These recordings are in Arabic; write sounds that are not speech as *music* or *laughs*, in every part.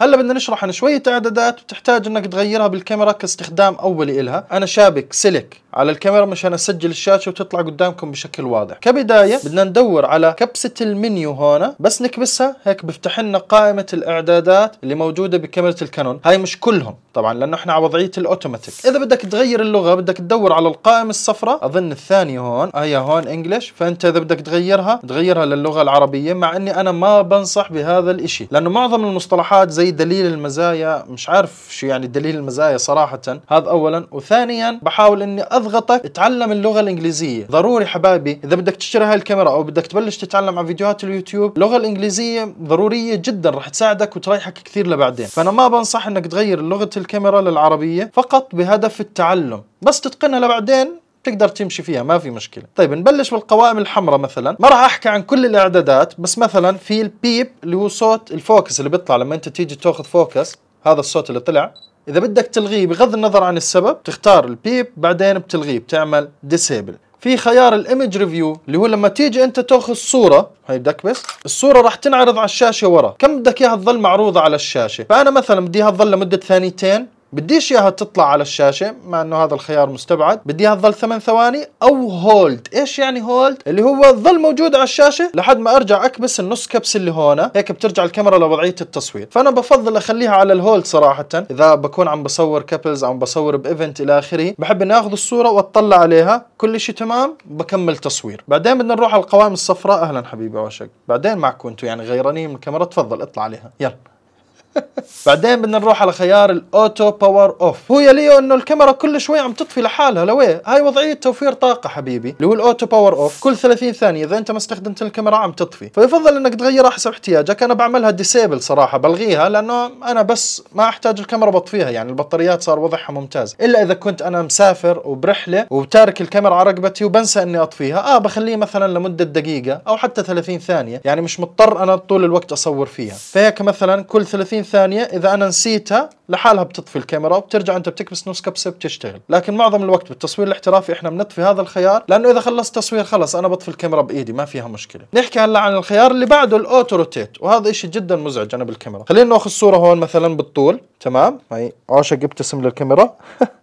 هلا بدنا نشرح عن شوية اعدادات بتحتاج انك تغيرها بالكاميرا كاستخدام اولي الها انا شابك سلك على الكاميرا مشان اسجل الشاشه وتطلع قدامكم بشكل واضح كبدايه بدنا ندور على كبسه المنيو هون بس نكبسها هيك بفتح لنا قائمه الاعدادات اللي موجوده بكاميرا الكانون هاي مش كلهم طبعا لانه احنا على وضعيه الاوتوماتيك اذا بدك تغير اللغه بدك تدور على القائمه الصفراء اظن الثانيه هون آه، هي هون انجلش فانت اذا بدك تغيرها تغيرها للغه العربيه مع اني انا ما بنصح بهذا الشيء لانه معظم المصطلحات زي دليل المزايا مش عارف شو يعني دليل المزايا صراحه هذا اولا وثانيا بحاول اني تضغطك تعلم اللغه الانجليزيه ضروري حبايبي اذا بدك تشتري هاي الكاميرا او بدك تبلش تتعلم على فيديوهات اليوتيوب اللغه الانجليزيه ضروريه جدا رح تساعدك وتريحك كثير لبعدين فانا ما بنصح انك تغير لغه الكاميرا للعربيه فقط بهدف التعلم بس تتقنها لبعدين بتقدر تمشي فيها ما في مشكله طيب نبلش بالقوائم الحمراء مثلا ما راح احكي عن كل الاعدادات بس مثلا في البيب اللي هو صوت الفوكس اللي بيطلع لما انت تيجي تاخذ فوكس هذا الصوت اللي طلع اذا بدك تلغيه بغض النظر عن السبب تختار البيب بعدين بتلغيه بتعمل ديسيبل في خيار الايمج ريفيو اللي هو لما تيجي انت تاخذ صوره هي بدك بس الصوره راح تنعرض على الشاشه ورا كم بدك اياها تظل معروضه على الشاشه فانا مثلا بدي اياها تظل لمده ثانيتين بديش اياها تطلع على الشاشه مع انه هذا الخيار مستبعد بدي اياها تظل 8 ثواني او هولد ايش يعني هولد اللي هو ظل موجود على الشاشه لحد ما ارجع اكبس النص كبس اللي هون هيك بترجع الكاميرا لوضعيه التصوير فانا بفضل اخليها على الهولد صراحه اذا بكون عم بصور كابلز عم بصور بايفنت الى اخره بحب اني اخذ الصوره واطلع عليها كل شيء تمام بكمل تصوير بعدين بدنا نروح على القوائم الصفراء اهلا حبيبي عشق بعدين معكم انتم يعني غيرانين من الكاميرا تفضل اطلع عليها يلا بعدين بدنا نروح على خيار الاوتو باور اوف هو يليه انه الكاميرا كل شوي عم تطفي لحالها لوين هاي وضعيه توفير طاقه حبيبي اللي هو الاوتو باور اوف كل 30 ثانيه اذا انت ما استخدمت الكاميرا عم تطفي فيفضل انك تغيرها حسب احتياجك انا بعملها ديسيبل صراحه بلغيها لانه انا بس ما احتاج الكاميرا بطفيها يعني البطاريات صار وضعها ممتاز الا اذا كنت انا مسافر وبرحله وبتارك الكاميرا على رقبتي وبنسى اني اطفيها اه بخليه مثلا لمده دقيقه او حتى 30 ثانيه يعني مش مضطر انا طول الوقت اصور فيها فهيك مثلا كل 30 ثانيه اذا انا نسيتها لحالها بتطفي الكاميرا وبترجع انت بتكبس نص كبسه بتشتغل لكن معظم الوقت بالتصوير الاحترافي احنا بنطفي هذا الخيار لانه اذا خلصت تصوير خلص انا بطفي الكاميرا بايدي ما فيها مشكله نحكي هلا عن الخيار اللي بعده الاوتو روتيت وهذا شيء جدا مزعج انا بالكاميرا خلينا ناخذ صوره هون مثلا بالطول تمام هي عاشق ابتسم للكاميرا *laughs*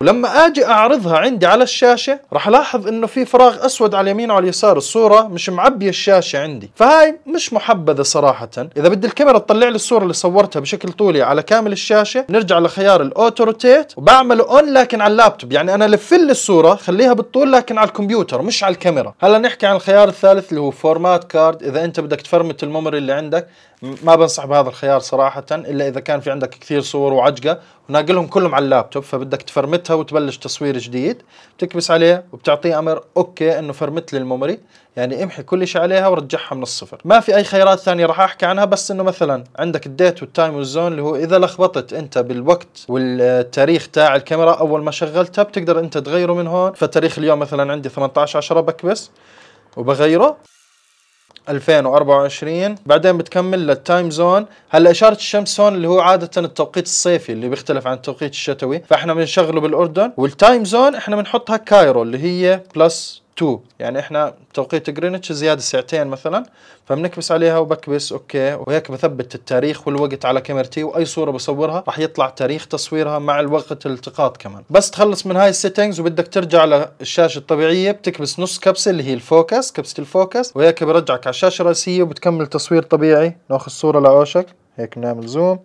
ولما اجي اعرضها عندي على الشاشه راح الاحظ انه في فراغ اسود على اليمين وعلى اليسار الصوره مش معبيه الشاشه عندي فهاي مش محبذه صراحه اذا بدي الكاميرا تطلع لي الصوره اللي صورتها بشكل طولي على كامل الشاشه نرجع لخيار الاوتو روتيت وبعمله اون لكن على اللابتوب يعني انا لي الصوره خليها بالطول لكن على الكمبيوتر مش على الكاميرا هلا نحكي عن الخيار الثالث اللي هو فورمات كارد اذا انت بدك تفرمت الميموري اللي عندك ما بنصح بهذا الخيار صراحة إلا إذا كان في عندك كثير صور وعجقة وناقلهم كلهم على اللابتوب فبدك تفرمتها وتبلش تصوير جديد بتكبس عليه وبتعطيه أمر أوكي إنه فرمت لي الميموري يعني امحي كل شيء عليها ورجعها من الصفر ما في أي خيارات ثانية راح أحكي عنها بس إنه مثلا عندك الديت والتايم والزون اللي هو إذا لخبطت أنت بالوقت والتاريخ تاع الكاميرا أول ما شغلتها بتقدر أنت تغيره من هون فتاريخ اليوم مثلا عندي 18 10 بكبس وبغيره 2024 بعدين بتكمل للتايم زون هلا اشاره الشمس هون اللي هو عاده التوقيت الصيفي اللي بيختلف عن التوقيت الشتوي فاحنا بنشغله بالاردن والتايم زون احنا بنحطها كايرو اللي هي بلس 2 يعني احنا توقيت جرينتش زياده ساعتين مثلا فبنكبس عليها وبكبس اوكي وهيك بثبت التاريخ والوقت على كاميرتي واي صوره بصورها راح يطلع تاريخ تصويرها مع الوقت الالتقاط كمان بس تخلص من هاي السيتنجز وبدك ترجع للشاشه الطبيعيه بتكبس نص كبسه اللي هي الفوكس كبسه الفوكس وهيك برجعك على الشاشه الرئيسيه وبتكمل تصوير طبيعي ناخذ صوره لاوشك هيك بنعمل زوم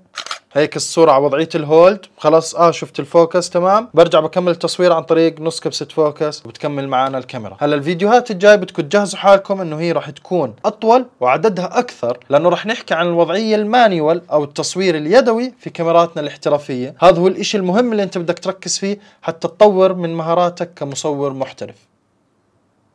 هيك الصورة على وضعية الهولد خلاص اه شفت الفوكس تمام برجع بكمل التصوير عن طريق نص كبسة فوكس وبتكمل معانا الكاميرا هلا الفيديوهات الجاي بدكم تجهزوا حالكم انه هي راح تكون اطول وعددها اكثر لانه راح نحكي عن الوضعية المانيوال او التصوير اليدوي في كاميراتنا الاحترافية هذا هو الاشي المهم اللي انت بدك تركز فيه حتى تطور من مهاراتك كمصور محترف